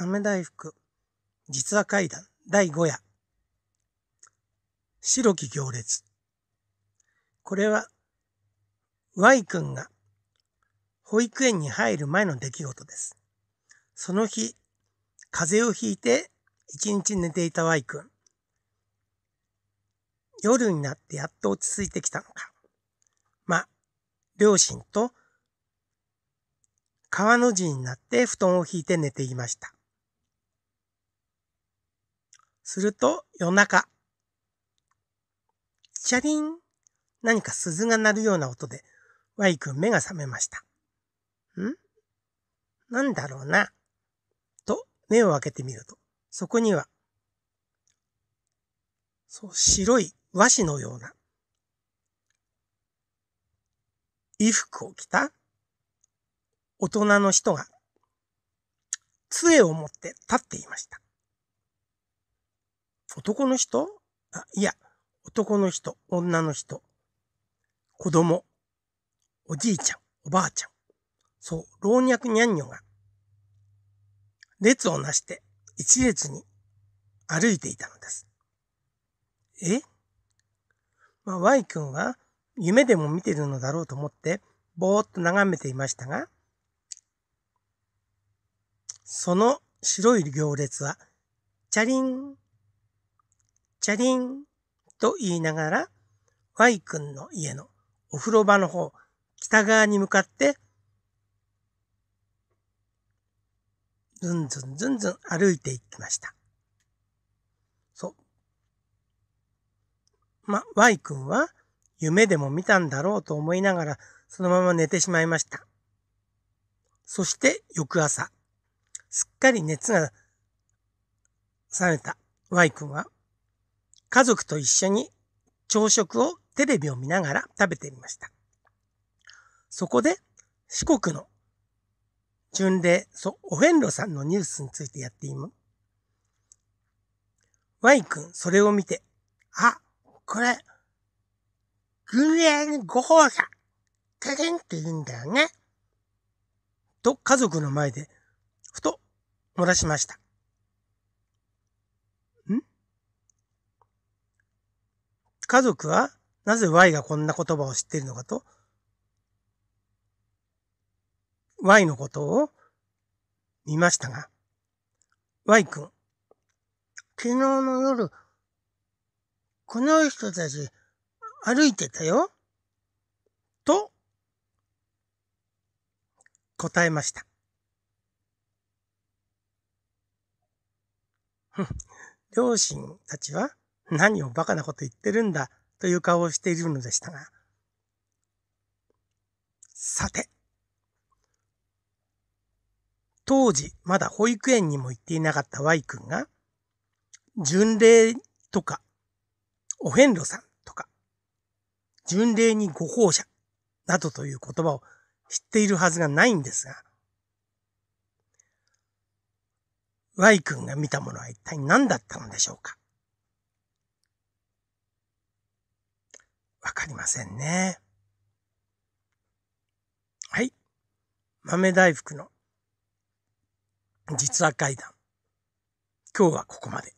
豆大福実話怪談第5夜白き行列これは Y 君が保育園に入る前の出来事です。その日、風邪をひいて一日寝ていた Y 君。夜になってやっと落ち着いてきたのか。ま両親と川の字になって布団を引いて寝ていました。すると夜中、チャリン、何か鈴が鳴るような音で、Y 君目が覚めました。んなんだろうな。と目を開けてみると、そこには、そう、白い和紙のような、衣服を着た大人の人が、杖を持って立っていました。男の人あいや、男の人、女の人、子供、おじいちゃん、おばあちゃん、そう、老若にゃんにょが、列をなして一列に歩いていたのです。えまあ、Y 君は夢でも見てるのだろうと思って、ぼーっと眺めていましたが、その白い行列は、チャリンチャリンと言いながら、Y 君の家のお風呂場の方、北側に向かって、ずんずんずんずん歩いていきました。そう。ま、Y 君は夢でも見たんだろうと思いながら、そのまま寝てしまいました。そして翌朝、すっかり熱が冷めた Y 君は家族と一緒に朝食をテレビを見ながら食べてみました。そこで四国の巡礼そお遍路さんのニュースについてやっています。Y 君それを見て、あ、これ、巡礼にご奉者、テレンって言うんだよね。と家族の前で、ふと漏らしました。家族はなぜ Y がこんな言葉を知っているのかと、Y のことを見ましたが、Y 君、昨日の夜、この人たち歩いてたよ、と答えました。両親たちは何をバカなこと言ってるんだという顔をしているのでしたが、さて、当時まだ保育園にも行っていなかった Y 君が、巡礼とか、お遍路さんとか、巡礼にご奉者などという言葉を知っているはずがないんですが、Y 君が見たものは一体何だったのでしょうかりませんね。はい。豆大福の実話会談。今日はここまで。